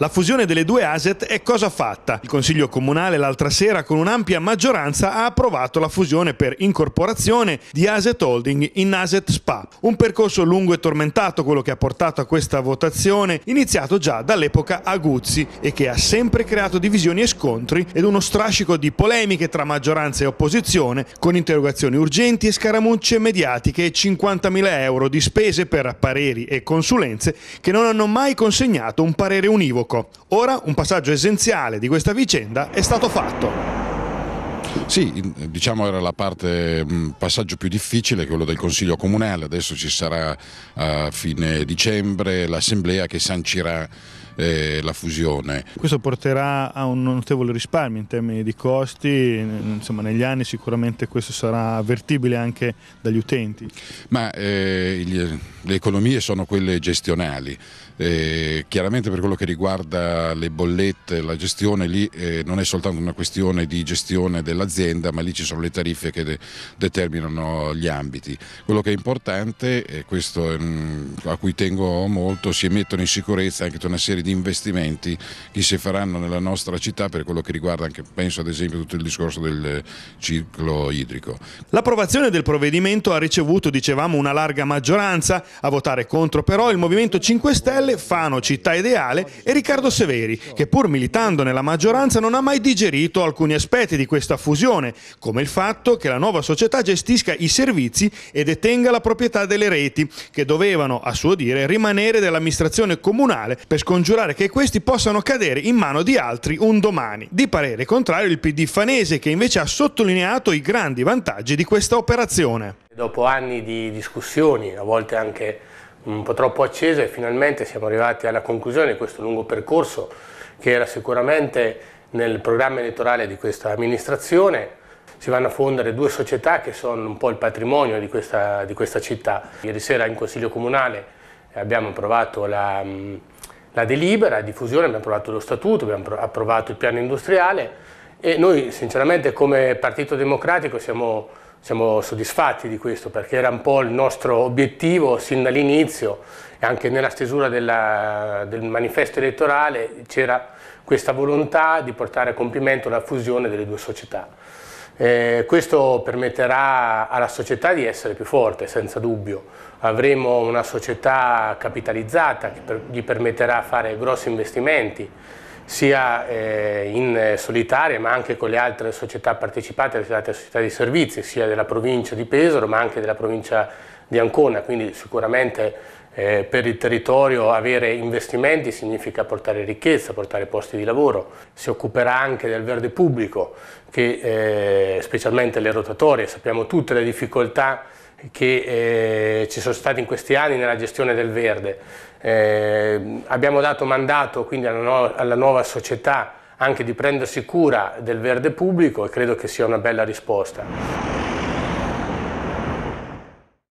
La fusione delle due ASET è cosa fatta. Il Consiglio Comunale l'altra sera con un'ampia maggioranza ha approvato la fusione per incorporazione di ASET Holding in ASET SPA. Un percorso lungo e tormentato quello che ha portato a questa votazione, iniziato già dall'epoca Aguzzi e che ha sempre creato divisioni e scontri ed uno strascico di polemiche tra maggioranza e opposizione, con interrogazioni urgenti e scaramucce mediatiche e 50.000 euro di spese per pareri e consulenze che non hanno mai consegnato un parere univoco gioco. Ora un passaggio essenziale di questa vicenda è stato fatto. Sì, diciamo era la parte mm, passaggio più difficile, quello del Consiglio Comunale, adesso ci sarà a eh, fine dicembre l'assemblea che sancirà eh, la fusione. Questo porterà a un notevole risparmio in termini di costi, insomma negli anni sicuramente questo sarà avvertibile anche dagli utenti. Ma eh, gli, le economie sono quelle gestionali, eh, chiaramente per quello che riguarda le bollette, la gestione lì eh, non è soltanto una questione di gestione dell'azienda ma lì ci sono le tariffe che de determinano gli ambiti. Quello che è importante, e questo mh, a cui tengo molto, si mettono in sicurezza anche una serie di di investimenti che si faranno nella nostra città per quello che riguarda anche, penso ad esempio, tutto il discorso del ciclo idrico. L'approvazione del provvedimento ha ricevuto, dicevamo, una larga maggioranza, a votare contro però il Movimento 5 Stelle, Fano, Città Ideale e Riccardo Severi, che pur militando nella maggioranza non ha mai digerito alcuni aspetti di questa fusione, come il fatto che la nuova società gestisca i servizi e detenga la proprietà delle reti, che dovevano, a suo dire, rimanere dell'amministrazione comunale per scongiurare assicurare che questi possano cadere in mano di altri un domani. Di parere contrario il PD fanese che invece ha sottolineato i grandi vantaggi di questa operazione. Dopo anni di discussioni, a volte anche un po' troppo accese, finalmente siamo arrivati alla conclusione di questo lungo percorso che era sicuramente nel programma elettorale di questa amministrazione si vanno a fondere due società che sono un po' il patrimonio di questa, di questa città. Ieri sera in Consiglio Comunale abbiamo approvato la, la delibera, la diffusione, abbiamo approvato lo statuto, abbiamo approvato il piano industriale e noi sinceramente come Partito Democratico siamo, siamo soddisfatti di questo perché era un po' il nostro obiettivo sin dall'inizio e anche nella stesura della, del manifesto elettorale c'era questa volontà di portare a compimento la fusione delle due società. Eh, questo permetterà alla società di essere più forte, senza dubbio. Avremo una società capitalizzata che per, gli permetterà di fare grossi investimenti, sia eh, in solitaria ma anche con le altre società partecipate, le altre società di servizi, sia della provincia di Pesaro ma anche della provincia di Ancona, quindi sicuramente eh, per il territorio avere investimenti significa portare ricchezza, portare posti di lavoro, si occuperà anche del verde pubblico, che, eh, specialmente le rotatorie, sappiamo tutte le difficoltà che eh, ci sono state in questi anni nella gestione del verde. Eh, abbiamo dato mandato quindi alla, no alla nuova società anche di prendersi cura del verde pubblico e credo che sia una bella risposta.